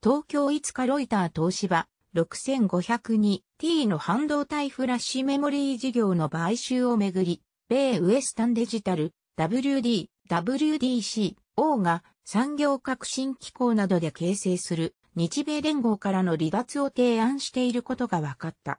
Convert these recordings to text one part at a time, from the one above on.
東京いつかロイター東芝 6502T の半導体フラッシュメモリー事業の買収をめぐり、米ウエスタンデジタル WD、WDC、O が産業革新機構などで形成する日米連合からの離脱を提案していることが分かった。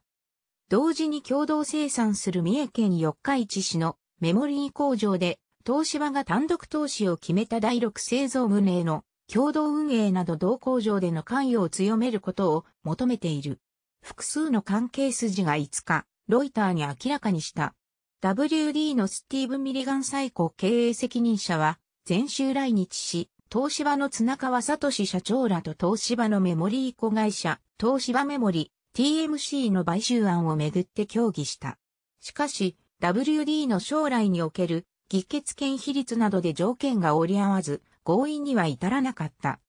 同時に共同生産する三重県四日市市のメモリー工場で東芝が単独投資を決めた第6製造無名の共同運営など同工場での関与を強めることを求めている。複数の関係筋が5日、ロイターに明らかにした。WD のスティーブ・ミリガン最高経営責任者は、前週来日し、東芝の綱川聡社長らと東芝のメモリー子会社、東芝メモリ、TMC の買収案をめぐって協議した。しかし、WD の将来における議決権比率などで条件が折り合わず、合意には至らなかった。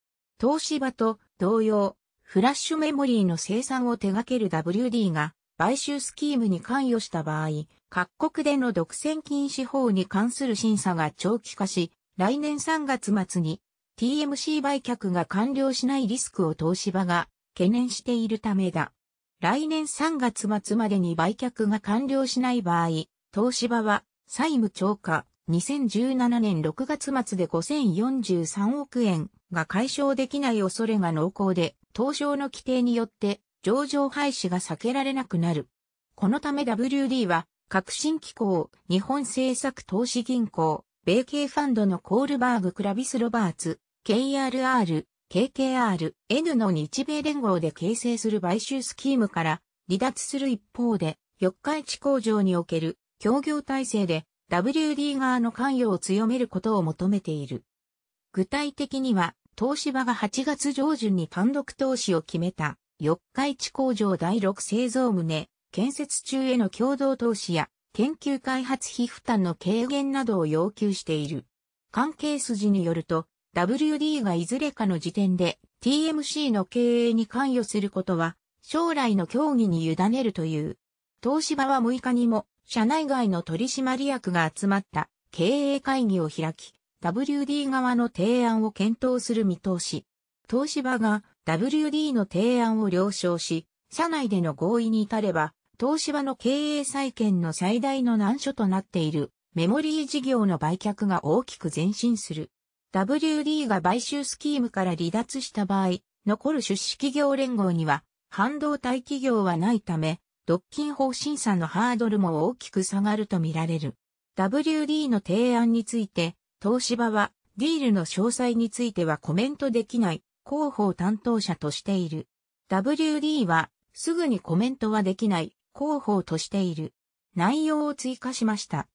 東芝と同様、フラッシュメモリーの生産を手掛ける WD が買収スキームに関与した場合、各国での独占禁止法に関する審査が長期化し、来年3月末に TMC 売却が完了しないリスクを東芝が懸念しているためだ。来年3月末までに売却が完了しない場合、東芝は債務超過、2017年6月末で5043億円が解消できない恐れが濃厚で、東証の規定によって上場廃止が避けられなくなる。このため WD は、革新機構、日本政策投資銀行、米系ファンドのコールバーグ・クラビス・ロバーツ、KRR、KKR、N の日米連合で形成する買収スキームから離脱する一方で、四日市工場における協業体制で WD 側の関与を強めることを求めている。具体的には、東芝が8月上旬に単独投資を決めた、四日市工場第6製造棟、建設中への共同投資や、研究開発費負担の軽減などを要求している。関係筋によると、WD がいずれかの時点で TMC の経営に関与することは、将来の協議に委ねるという。東芝は6日にも社内外の取締役が集まった経営会議を開き、WD 側の提案を検討する見通し。東芝が WD の提案を了承し、社内での合意に至れば、東芝の経営再建の最大の難所となっているメモリー事業の売却が大きく前進する。WD が買収スキームから離脱した場合、残る出資企業連合には、半導体企業はないため、独禁法審査のハードルも大きく下がるとみられる。WD の提案について、東芝はディールの詳細についてはコメントできない広報担当者としている。WD はすぐにコメントはできない広報としている。内容を追加しました。